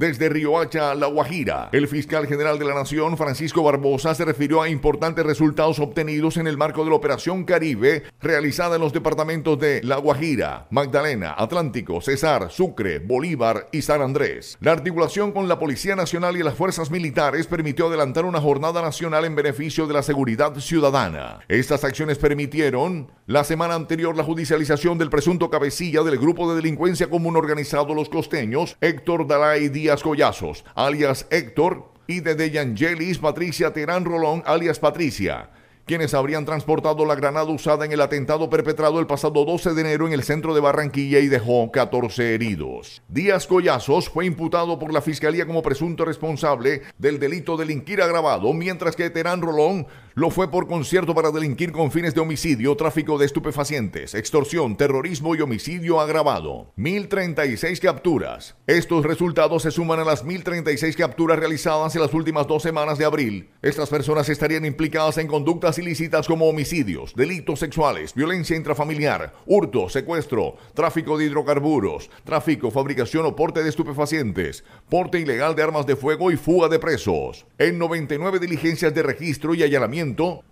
desde Riohacha, La Guajira. El fiscal general de la Nación, Francisco Barbosa, se refirió a importantes resultados obtenidos en el marco de la Operación Caribe realizada en los departamentos de La Guajira, Magdalena, Atlántico, Cesar, Sucre, Bolívar y San Andrés. La articulación con la Policía Nacional y las fuerzas militares permitió adelantar una jornada nacional en beneficio de la seguridad ciudadana. Estas acciones permitieron la semana anterior la judicialización del presunto cabecilla del grupo de delincuencia común organizado Los Costeños, Héctor Dalay Díaz Díaz Collazos, alias Héctor, y de Deyangelis Patricia Terán Rolón, alias Patricia, quienes habrían transportado la granada usada en el atentado perpetrado el pasado 12 de enero en el centro de Barranquilla y dejó 14 heridos. Díaz Collazos fue imputado por la Fiscalía como presunto responsable del delito de delinquir agravado, mientras que Terán Rolón lo fue por concierto para delinquir con fines de homicidio, tráfico de estupefacientes, extorsión, terrorismo y homicidio agravado. 1036 capturas. Estos resultados se suman a las 1036 capturas realizadas en las últimas dos semanas de abril. Estas personas estarían implicadas en conductas ilícitas como homicidios, delitos sexuales, violencia intrafamiliar, hurto, secuestro, tráfico de hidrocarburos, tráfico, fabricación o porte de estupefacientes, porte ilegal de armas de fuego y fuga de presos. En 99 diligencias de registro y allanamiento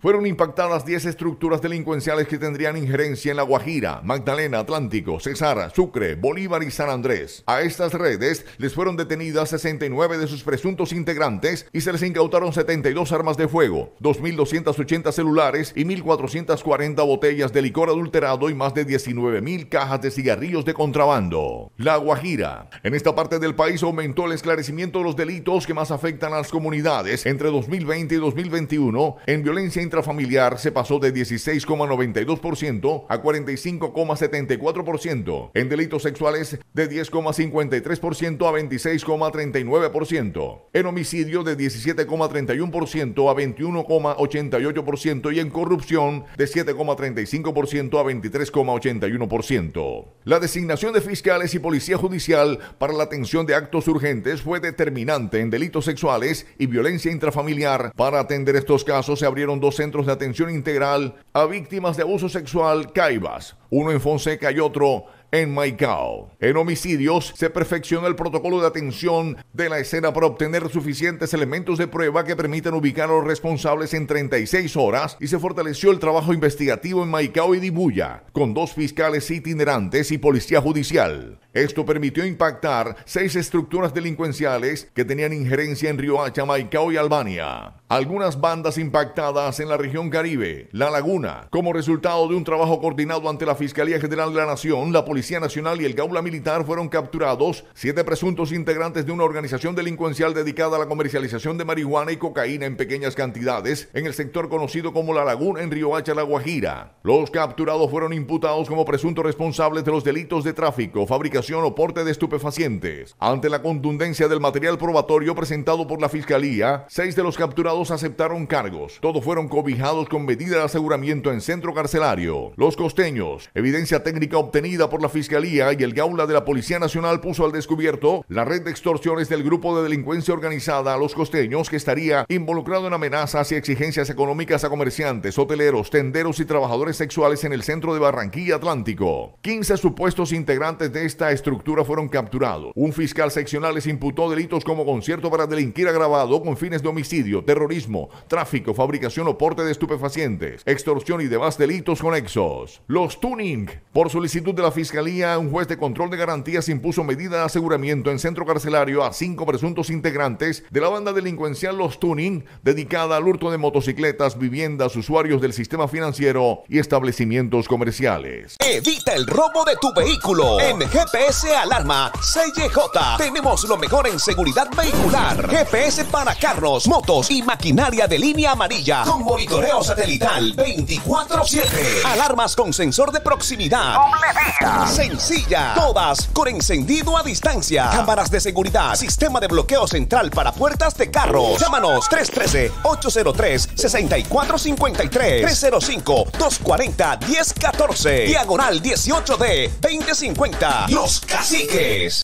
fueron impactadas 10 estructuras delincuenciales que tendrían injerencia en La Guajira, Magdalena, Atlántico, Cesar, Sucre, Bolívar y San Andrés. A estas redes les fueron detenidas 69 de sus presuntos integrantes y se les incautaron 72 armas de fuego, 2.280 celulares y 1.440 botellas de licor adulterado y más de 19.000 cajas de cigarrillos de contrabando. La Guajira. En esta parte del país aumentó el esclarecimiento de los delitos que más afectan a las comunidades entre 2020 y 2021 en en violencia intrafamiliar se pasó de 16,92% a 45,74%, en delitos sexuales de 10,53% a 26,39%, en homicidio de 17,31% a 21,88% y en corrupción de 7,35% a 23,81%. La designación de fiscales y policía judicial para la atención de actos urgentes fue determinante en delitos sexuales y violencia intrafamiliar. Para atender estos casos se abrieron dos centros de atención integral a víctimas de abuso sexual Caibas, uno en Fonseca y otro en Maicao. En homicidios se perfeccionó el protocolo de atención de la escena para obtener suficientes elementos de prueba que permitan ubicar a los responsables en 36 horas y se fortaleció el trabajo investigativo en Maicao y Dibuya con dos fiscales itinerantes y policía judicial. Esto permitió impactar seis estructuras delincuenciales que tenían injerencia en Riohacha, Maicao y Albania. Algunas bandas impactadas en la región Caribe, La Laguna, como resultado de un trabajo coordinado ante la Fiscalía General de la Nación, la Policía Policía Nacional y el Gaula Militar fueron capturados siete presuntos integrantes de una organización delincuencial dedicada a la comercialización de marihuana y cocaína en pequeñas cantidades en el sector conocido como La Laguna en río hacha La Guajira. Los capturados fueron imputados como presuntos responsables de los delitos de tráfico, fabricación o porte de estupefacientes. Ante la contundencia del material probatorio presentado por la Fiscalía, seis de los capturados aceptaron cargos. Todos fueron cobijados con medida de aseguramiento en centro carcelario. Los costeños, evidencia técnica obtenida por la Fiscalía y el Gaula de la Policía Nacional puso al descubierto la red de extorsiones del grupo de delincuencia organizada a los costeños que estaría involucrado en amenazas y exigencias económicas a comerciantes, hoteleros, tenderos y trabajadores sexuales en el centro de Barranquilla Atlántico. 15 supuestos integrantes de esta estructura fueron capturados. Un fiscal seccional les imputó delitos como concierto para delinquir agravado con fines de homicidio, terrorismo, tráfico, fabricación o porte de estupefacientes, extorsión y demás delitos conexos. Los tuning, por solicitud de la Fiscalía, un juez de control de garantías impuso medida de aseguramiento en centro carcelario a cinco presuntos integrantes de la banda delincuencial Los Tuning, dedicada al hurto de motocicletas, viviendas, usuarios del sistema financiero y establecimientos comerciales. Evita el robo de tu vehículo. En GPS Alarma CJ tenemos lo mejor en seguridad vehicular. GPS para carros, motos y maquinaria de línea amarilla con monitoreo satelital 24/7. Alarmas con sensor de proximidad. Sencilla. Todas con encendido a distancia. Cámaras de seguridad. Sistema de bloqueo central para puertas de carro. Llámanos 313-803-6453. 305-240-1014. Diagonal 18 d 2050. Los Caciques.